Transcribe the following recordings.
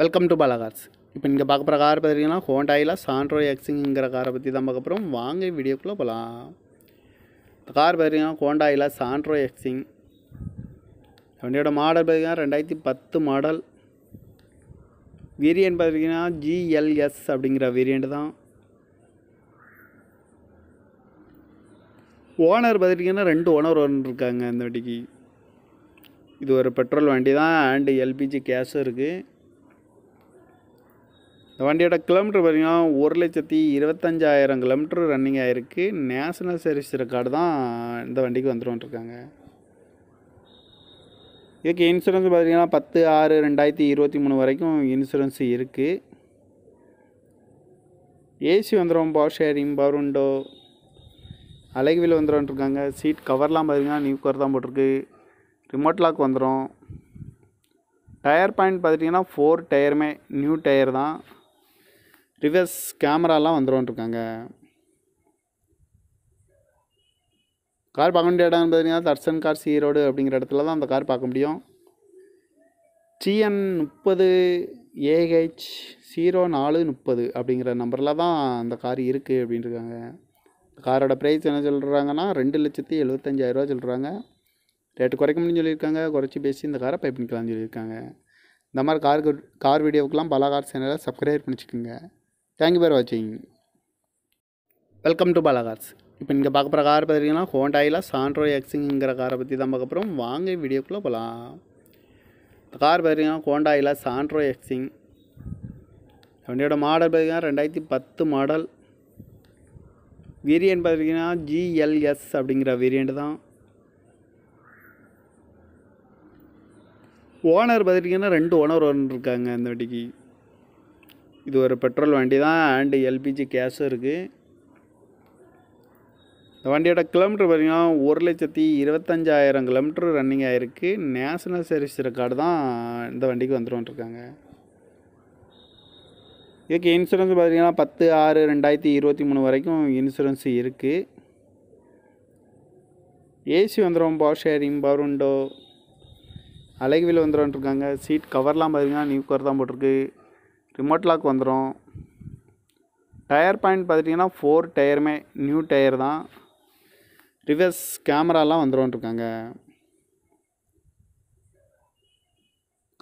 welcome to Bala Cars இப்போ நீங்கள் பார்க்க போகிற கார் பார்த்தீங்கன்னா ஹோண்டாயில் சாண்ட்ரோ எக்ஸிங்கிற காரை பற்றி தான் பார்க்க போகிறோம் வாங்க வீடியோக்குள்ளே போகலாம் இந்த கார் பார்த்தீங்கன்னா ஹோண்டாயில் சாண்ட்ரோ எக்ஸிங் வண்டியோட மாடல் பார்த்திங்கன்னா ரெண்டாயிரத்தி பத்து மாடல் வேரியன்ட் பார்த்தீங்கன்னா ஜிஎல்எஸ் அப்படிங்கிற வேரியண்ட் தான் ஓனர் பார்த்துட்டிங்கன்னா ரெண்டு ஓனர் ஓனர் இருக்காங்க இந்த வண்டிக்கு இது ஒரு பெட்ரோல் வண்டி தான் அண்டு எல்பிஜி கேஸும் இருக்குது இந்த வண்டியோட கிலோமீட்டர் பார்த்திங்கன்னா ஒரு லட்சத்தி இருபத்தஞ்சாயிரம் கிலோமீட்டர் ரன்னிங் ஆகிருக்கு நேஷ்னல் சர்வீஸ் ரெக்கார்டு தான் இந்த வண்டிக்கு வந்துருவான்ட்ருக்காங்க இதுக்கு இன்சூரன்ஸ் பார்த்திங்கன்னா பத்து ஆறு ரெண்டாயிரத்தி இருபத்தி மூணு வரைக்கும் இன்சூரன்ஸ் இருக்குது ஏசி வந்துடும் பவர் ஷேரிங் பவர் விண்டோ அலைகுவில் வந்துடும்ன்ட்ருக்காங்க சீட் கவர்லாம் பார்த்திங்கன்னா நியூ கவர் தான் போட்டிருக்கு ரிமோட் லாக் வந்துடும் டயர் பாயிண்ட் பார்த்துட்டிங்கன்னா ஃபோர் டயருமே நியூ டயர் தான் ரிவர்ஸ் கேமராலாம் வந்துடும்ன்ருக்காங்க கார் பார்க்க வேண்டிய இடம் பார்த்தீங்கன்னா தர்சன் கார் சி ரோடு அப்படிங்கிற இடத்துல தான் அந்த கார் பார்க்க முடியும் ஜிஎன் முப்பது ஏஹெச் ஜீரோ நாலு முப்பது அப்படிங்கிற நம்பரில் தான் அந்த கார் இருக்குது அப்படின்ருக்காங்க இருக்காங்க காரோட ப்ரைஸ் என்ன சொல்கிறாங்கன்னா ரெண்டு லட்சத்தி எழுபத்தஞ்சாயிரரூவா சொல்கிறாங்க ரேட்டு குறைக்க முடியும்னு சொல்லியிருக்காங்க குறைச்சி பேசி இந்த காரை பை பண்ணிக்கலாம்னு சொல்லியிருக்காங்க இந்த மாதிரி காருக்கு கார் வீடியோவுக்கெலாம் பல கார் சேனலை சப்ஸ்கிரைப் பண்ணிச்சுக்கோங்க தேங்க்யூ ஃபார் வாட்சிங் வெல்கம் டு பாலாகார்ஸ் இப்போ இங்கே பார்க்க போகிற கார் பார்த்துட்டிங்கன்னா ஹோண்டாயில் சாண்ட்ரோ எக்ஸிங்கிற காரை பற்றி தான் பார்க்க வாங்க வீடியோக்குள்ளே போகலாம் இந்த கார் பார்த்தீங்கன்னா ஹோண்டாயில் சாண்ட்ரோ எக்ஸிங் வண்டியோட மாடல் பார்த்திங்கன்னா ரெண்டாயிரத்தி பத்து மாடல் வேரியன்ட் பார்த்துருக்கீங்கன்னா ஜிஎல்எஸ் அப்படிங்கிற வேரியண்ட் தான் ஓனர் பார்த்துருக்கீங்கன்னா ரெண்டு ஓனர் ஒன்று இருக்காங்க இந்த வண்டிக்கு இது ஒரு பெட்ரோல் வண்டி தான் அண்டு எல்பிஜி கேஸும் இருக்குது இந்த வண்டியோட கிலோமீட்டர் பார்த்திங்கன்னா ஒரு லட்சத்தி இருபத்தஞ்சாயிரம் கிலோமீட்டர் ரன்னிங் ஆகிருக்கு நேஷனல் சர்வீஸ் ரெக்கார்டு தான் இந்த வண்டிக்கு இருக்காங்க இதுக்கு இன்சூரன்ஸ் பார்த்திங்கன்னா பத்து ஆறு ரெண்டாயிரத்தி இருபத்தி மூணு வரைக்கும் இன்சூரன்ஸ் இருக்குது ஏசி வந்துடும் பவர் ஷேரிங் பவர் விண்டோ வந்துடும் இருக்காங்க சீட் கவர்லாம் பார்த்திங்கன்னா நியூ கவர் தான் போட்டிருக்கு ரிமோட் லாக் வந்துடும் டயர் பாயிண்ட் பார்த்துட்டிங்கன்னா ஃபோர் டயருமே நியூ டயர் தான் ரிவர்ஸ் கேமராலாம் வந்துடும்ன்ட்ருக்காங்க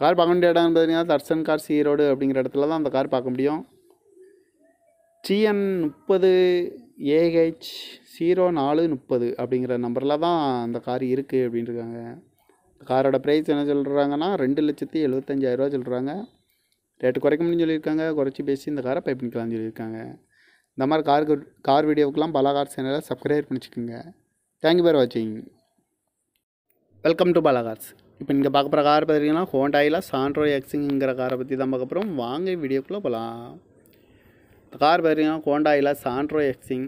கார் பார்க்க வேண்டிய இடம்னு பார்த்தீங்கன்னா தர்சன் கார் சீரோடு அப்படிங்கிற இடத்துல தான் அந்த கார் பார்க்க முடியும் சிஎன் முப்பது ஏஹெச் ஜீரோ நாலு முப்பது அப்படிங்கிற நம்பரில் தான் அந்த கார் இருக்குது அப்படின்ட்டுருக்காங்க காரோட ப்ரைஸ் என்ன சொல்கிறாங்கன்னா ரெண்டு லட்சத்தி எழுபத்தஞ்சாயிரரூவா சொல்கிறாங்க ரேட்டு குறைக்க முடியும்னு சொல்லியிருக்காங்க குறைச்சி பேசி இந்த காரை பை பண்ணிக்கலாம்னு சொல்லியிருக்காங்க இந்த மாதிரி கார் கார் வீடியோவுக்கெலாம் பலா கார் சேனலை சப்ஸ்கிரைப் பண்ணிச்சுக்கோங்க தேங்க்யூ ஃபார் வாட்சிங் வெல்கம் டு பலா இப்போ நீங்கள் பார்க்க போகிற கார் பார்த்தீங்கன்னா ஹோண்டாயில் சாண்ட்ரோ எக்ஸிங்கிற காரை பற்றி தான் பார்க்க போகிறோம் வாங்க வீடியோக்குள்ளே போகலாம் இந்த கார் பார்த்துருக்கீங்கன்னா ஹோண்டாயில் சாண்ட்ரோ எக்ஸிங்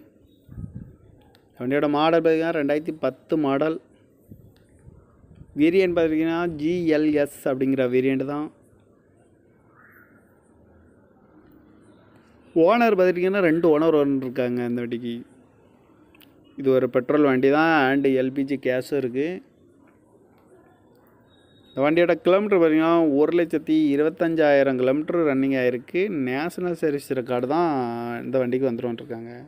வண்டியோட மாடல் பார்த்தீங்கன்னா ரெண்டாயிரத்தி பத்து மாடல் வேரியன்ட் பார்த்தீங்கன்னா ஜிஎல்எஸ் அப்படிங்கிற வேரியண்ட் தான் ஓனர் பார்த்துட்டிங்கன்னா ரெண்டு ஓனர் இருக்காங்க அந்த வண்டிக்கு இது ஒரு பெட்ரோல் வண்டி தான் அண்டு எல்பிஜி கேஸும் இருக்குது இந்த வண்டியோட கிலோமீட்டர் பார்த்திங்கன்னா ஒரு லட்சத்தி இருபத்தஞ்சாயிரம் கிலோமீட்டர் ரன்னிங் ஆகிருக்கு நேஷ்னல் சர்வீஸ் ரெக்கார்டு தான் இந்த வண்டிக்கு வந்துருவான்ட்ருக்காங்க